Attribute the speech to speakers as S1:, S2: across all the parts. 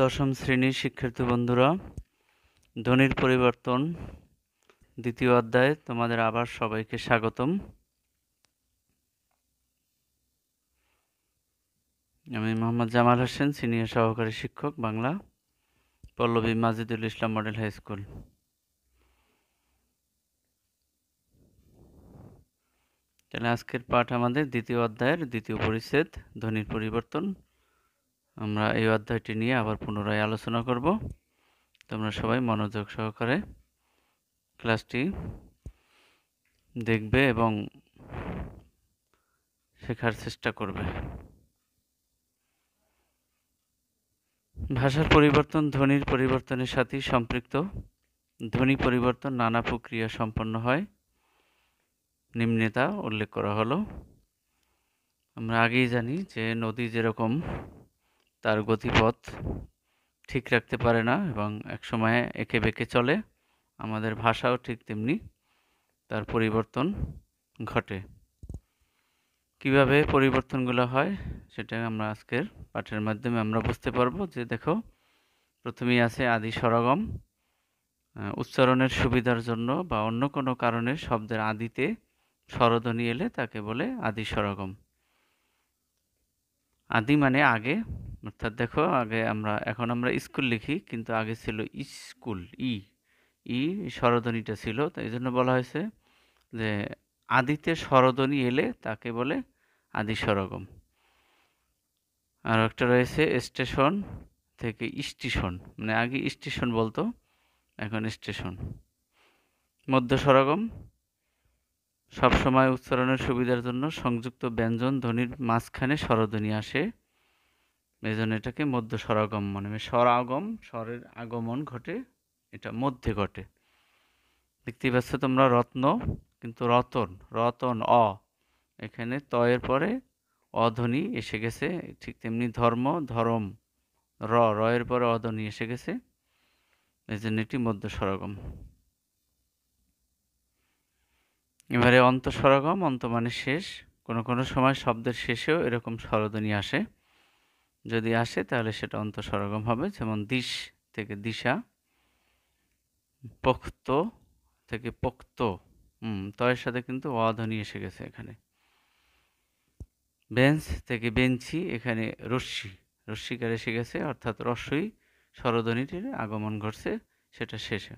S1: দশম শ্রেণীর শিক্ষার্থী বন্ধুরা ধ্বনির পরিবর্তন দ্বিতীয় অধ্যায় তোমাদের আবার সবাইকে স্বাগতম আমি মোহাম্মদ জামাল হোসেন সিনিয়র সহকারী শিক্ষক Bangla Pallabi Majidul Islam model high school তাহলে আজকের পাঠ আমাদের দ্বিতীয় অধ্যায়ের দ্বিতীয় পরিচ্ছেদ ধ্বনির পরিবর্তন আমরা এই অধ্যায়টি নিয়ে আবার পুনরায় আলোচনা করব তোমরা সবাই মনোযোগ সহকারে ক্লাসটি দেখবে এবং শেখার চেষ্টা করবে ভাষার পরিবর্তন ধ্বনির পরিবর্তনের সাথে সম্পৃক্ত ধ্বনি পরিবর্তন নানা প্রক্রিয়া সম্পন্ন হয় নিম্নে উল্লেখ করা হলো আমরা আগেই জানি যে নদী যেরকম তার গতিপথ ঠিক রাখতে পারে না এবং এক সময়ে একে বেঁকে চলে আমাদের ভাষাও ঠিক তেমনি তার পরিবর্তন ঘটে কিভাবে পরিবর্তনগুলো হয় সেটা আমরা আজকের পাঠের মাধ্যমে আমরা বুঝতে পারবো যে দেখো প্রথমেই আছে আদি সরগম উচ্চারণের সুবিধার জন্য বা অন্য কোনো কারণে শব্দের আদিতে স্বরধ্বনি এলে তাকে বলে আদি সরগম আদি মানে আগে অর্থাৎ দেখো আগে আমরা এখন আমরা স্কুল লিখি কিন্তু আগে ছিল স্কুল ই ই স্বরধ্বনিটা ছিল তো এই জন্য বলা হয়েছে যে আদিতে স্বরধ্বনি এলে তাকে বলে আদি স্বরগম আর একটা রয়েছে স্টেশন থেকে স্টেশন মানে আগে স্টেশন বলতো এখন স্টেশন মধ্য সরগম সবসময় উচ্চারণের সুবিধার জন্য সংযুক্ত ব্যঞ্জন ধ্বনির মাঝখানে স্বরধ্বনি আসে জন্য এটাকে মধ্য সরাগম মানে সরাগম স্বরের আগমন ঘটে এটা মধ্যে ঘটে দেখতেই পাচ্ছ তোমরা রত্ন কিন্তু রতন রতন অ এখানে তয়ের পরে অধ্বনি এসে গেছে ঠিক তেমনি ধর্ম ধরম র রয়ের পরে অধনি এসে গেছে এই জন্য এটি মধ্য স্বরাগম এবারে অন্ত অন্ত মানে শেষ কোনো কোনো সময় শব্দের শেষেও এরকম স্বরধ্বনি আসে যদি আসে তাহলে সেটা অন্তঃসরগম হবে যেমন দিশ থেকে দিশা পোক্ত থেকে পোক্ত হুম তয়ের সাথে কিন্তু অধ্বনি এসে গেছে এখানে বেঞ্চ থেকে বেঞ্চি এখানে রশ্মি রশ্মিকার এসে গেছে অর্থাৎ রস্যই স্বরধ্বনিটির আগমন ঘটছে সেটা শেষে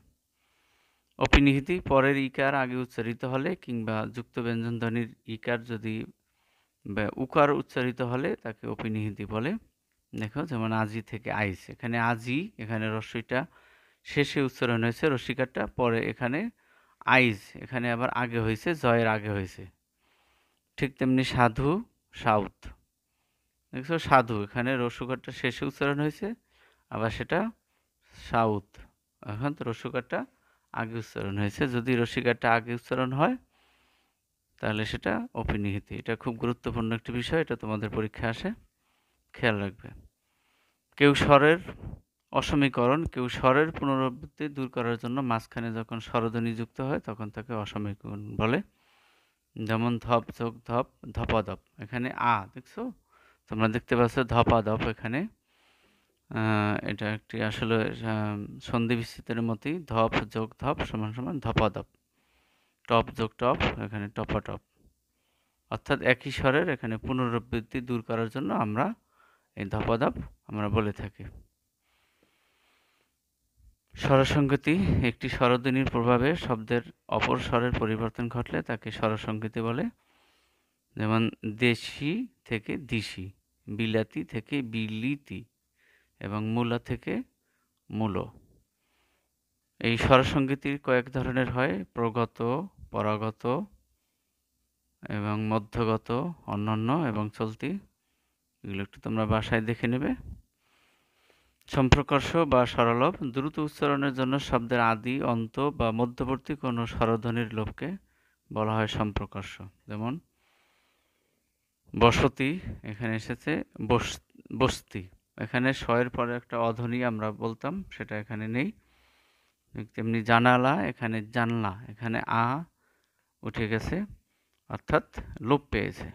S1: অপিনিহিতি পরের ইকার আগে উচ্চারিত হলে কিংবা যুক্ত ব্যঞ্জন ধ্বনির ইকার যদি উকার উচ্চারিত হলে তাকে অপিনিহিতি বলে দেখো যেমন আজি থেকে আইস এখানে আজি এখানে রস্যইটা শেষে উচ্চারণ হয়েছে রসিকারটা পরে এখানে আইজ এখানে আবার আগে হয়েছে জয়ের আগে হয়েছে ঠিক তেমনি সাধু সাউথ দেখছো সাধু এখানে রসুকারটা শেষে উচ্চারণ হয়েছে আবার সেটা সাউথ এখন তো রসিকারটা আগে উচ্চারণ হয়েছে যদি রসিকারটা আগে উচ্চারণ হয় তাহলে সেটা অপিনিহিতি এটা খুব গুরুত্বপূর্ণ একটি বিষয় এটা তোমাদের পরীক্ষা আসে খেয়াল রাখবে কেউ স্বরের অসমীকরণ কেউ স্বরের পুনরাবৃত্তি দূর করার জন্য মাঝখানে যখন স্বরধ্বনি যুক্ত হয় তখন তাকে অসমীকরণ বলে যেমন ধপ চোখ ধপ ধপাধপ এখানে আ দেখছো তোমরা দেখতে পাচ্ছ ধপাধপ এখানে এটা একটি আসলে সন্ধি বিস্তৃতের মতোই ধপ যোগ ধপ সমান সমান ধপাধপ টপ যোগ টপ এখানে টপাটপ অর্থাৎ একই স্বরের এখানে পুনরাবৃত্তি দূর করার জন্য আমরা এই ধপাধপ আমরা বলে থাকি স্বরসংগতি একটি স্বরধ্বনির প্রভাবে শব্দের অপর স্বরের পরিবর্তন ঘটলে তাকে স্বরসংগতি বলে যেমন দেশি থেকে দিশি বিলাতি থেকে বিলিতি এবং মূলা থেকে মূল এই স্বরসঙ্গীতির কয়েক ধরনের হয় প্রগত পরাগত এবং মধ্যগত অন্যান্য এবং চলতি এগুলো একটু তোমরা বাসায় দেখে নেবে সম্প্রকর্ষ বা সরলভ দ্রুত উচ্চারণের জন্য শব্দের আদি অন্ত বা মধ্যবর্তী কোনো স্বরধ্বনির লোভকে বলা হয় সম্প্রকর্ষ যেমন বসতি এখানে এসেছে বস্তি এখানে শয়ের পরে একটা অধ্বনি আমরা বলতাম সেটা এখানে নেই তেমনি জানালা এখানে জানলা এখানে আ উঠে গেছে অর্থাৎ লোপ পেয়েছে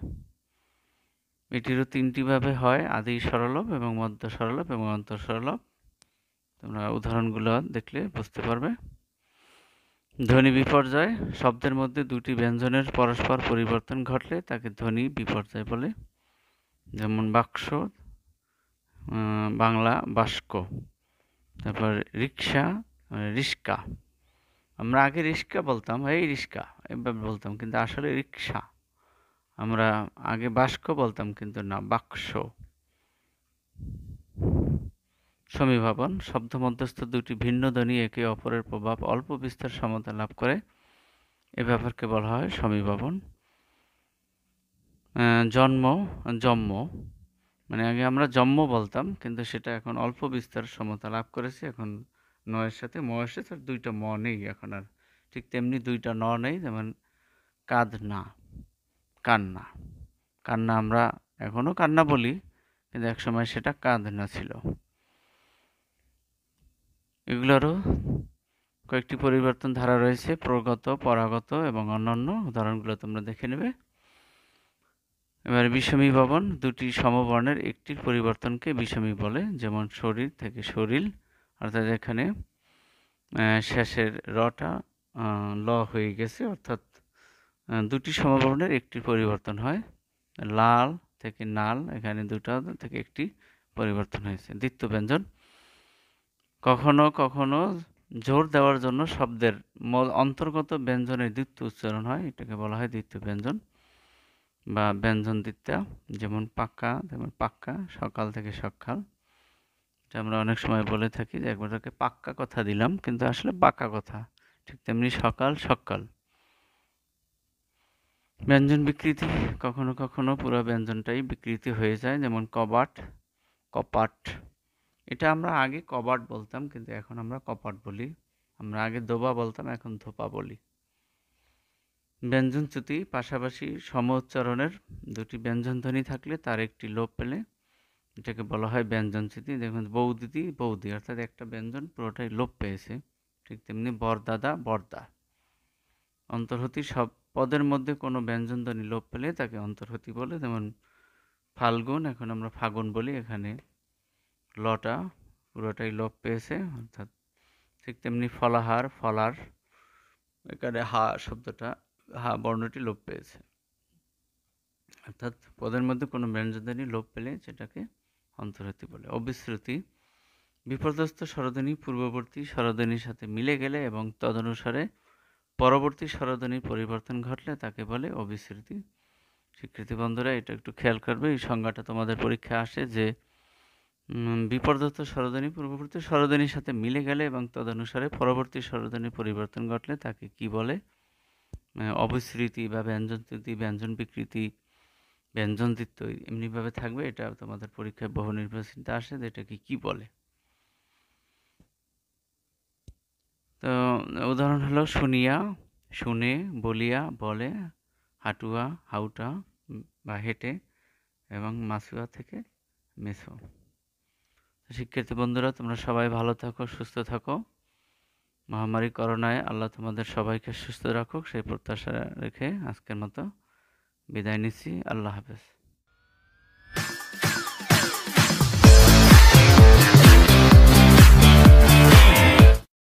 S1: এটিরও তিনটিভাবে হয় আদি সরলভ এবং মধ্য সরলভ এবং অন্তর সরলভ তোমরা উদাহরণগুলো দেখলে বুঝতে পারবে ধ্বনি বিপর্যয় শব্দের মধ্যে দুটি ব্যঞ্জনের পরস্পর পরিবর্তন ঘটলে তাকে ধ্বনি বিপর্যয় বলে যেমন বাক্স বাংলা বাস্ক তারপর রিক্সা মানে রিস্কা আমরা আগে রিস্কা বলতাম এই রিস্কা এভাবে বলতাম কিন্তু আসলে রিক্সা আমরা আগে বাস্ক বলতাম কিন্তু না বাক্স সমীভাবন শব্দ মধ্যস্থ দুটি ভিন্ন ধ্বনি একে অপরের প্রভাব অল্প বিস্তর সমতা লাভ করে এ ব্যাপারকে বলা হয় সমীভাবন জন্ম জম্ম মানে আগে আমরা জন্ম বলতাম কিন্তু সেটা এখন অল্প বিস্তার সমতা লাভ করেছে এখন নয়ের সাথে ম এসে দুইটা ম নেই এখন আর ঠিক তেমনি দুইটা ন নেই যেমন কাঁধ না কান্না কান্না আমরা এখনও কান্না বলি কিন্তু একসময় সেটা কাঁধনা ছিল এগুলোরও কয়েকটি পরিবর্তন ধারা রয়েছে প্রগত পরাগত এবং অন্যান্য উদাহরণগুলো তোমরা দেখে নেবে এবার বিষমী ভবন দুটি সমবর্ণের একটির পরিবর্তনকে বিষমী বলে যেমন শরীর থেকে শরীর অর্থাৎ এখানে শেষের রটা ল হয়ে গেছে অর্থাৎ দুটি সমবর্ণের একটি পরিবর্তন হয় লাল থেকে নাল এখানে দুটা থেকে একটি পরিবর্তন হয়েছে দ্বিতীয় ব্যঞ্জন কখনো কখনো জোর দেওয়ার জন্য শব্দের অন্তর্গত ব্যঞ্জনের দ্বিতীয় উচ্চারণ হয় এটাকে বলা হয় দ্বিতীয় ব্যঞ্জন বা ব্যঞ্জন দ্বিতীয় যেমন পাক্কা তেমন পাক্কা সকাল থেকে সকাল যা আমরা অনেক সময় বলে থাকি যে একবার পাক্কা কথা দিলাম কিন্তু আসলে পাক্কা কথা ঠিক তেমনি সকাল সকাল ব্যঞ্জন বিকৃতি কখনো কখনো পুরো ব্যঞ্জনটাই বিকৃতি হয়ে যায় যেমন কবাট কপাট এটা আমরা আগে কবাট বলতাম কিন্তু এখন আমরা কপাট বলি আমরা আগে দোবা বলতাম এখন ধোপা বলি ব্যঞ্জনচ্যুতি পাশাপাশি সম উচ্চারণের দুটি ব্যঞ্জনধ্বনি থাকলে তার একটি লোপ পেলে এটাকে বলা হয় ব্যঞ্জনচ্যুতি দেখুন বৌদিদি বৌদি অর্থাৎ একটা ব্যঞ্জন পুরোটাই লোপ পেয়েছে ঠিক তেমনি বরদাদা বরদা অন্তর্হতি সব পদের মধ্যে কোনো ব্যঞ্জনধ্বনি লোপ পেলে তাকে অন্তর্হতি বলে যেমন ফাল্গুন এখন আমরা ফাগুন বলি এখানে লটা পুরোটাই লোপ পেয়েছে অর্থাৎ ঠিক তেমনি ফলাহার ফলার এখানে হা শব্দটা হা বর্ণটি লোপ পেয়েছে অর্থাৎ পদের মধ্যে কোনো ব্যঞ্জনধ্বনি লোপ পেলে সেটাকে অন্তর্হতি বলে অবিশ্রুতি বিপর্যস্ত স্বরধ্বনি পূর্ববর্তী স্বরধ্বনির সাথে মিলে গেলে এবং তদনুসারে পরবর্তী স্বরধ্বনির পরিবর্তন ঘটলে তাকে বলে অবিস্মৃতি স্বীকৃতি বন্ধুরা এটা একটু খেয়াল করবে এই সংজ্ঞাটা তোমাদের পরীক্ষা আসে যে বিপর্যস্ত স্বরধ্বনি পূর্ববর্তী স্বরধ্বনির সাথে মিলে গেলে এবং তদনুসারে পরবর্তী স্বরধ্বনির পরিবর্তন ঘটলে তাকে কি বলে অবিস্মৃতি বা ব্যঞ্জন তৃতি ব্যঞ্জন বিকৃতি ব্যঞ্জন ব্যঞ্জনদিত্য এমনিভাবে থাকবে এটা তোমাদের পরীক্ষায় বহু নির্বাচিত আসে এটাকে কী বলে তো উদাহরণ হলো শুনিয়া শুনে বলিয়া বলে হাটুয়া হাউটা বা হেঁটে এবং মাসুয়া থেকে মেসো শিক্ষার্থী বন্ধুরা তোমরা সবাই ভালো থাকো সুস্থ থাকো মহামারী করোনায় আল্লাহ তোমাদের সবাইকে সুস্থ রাখুক সেই প্রত্যাশা রেখে আজকের মতো বিদায় নিচ্ছি আল্লাহ হাফেজ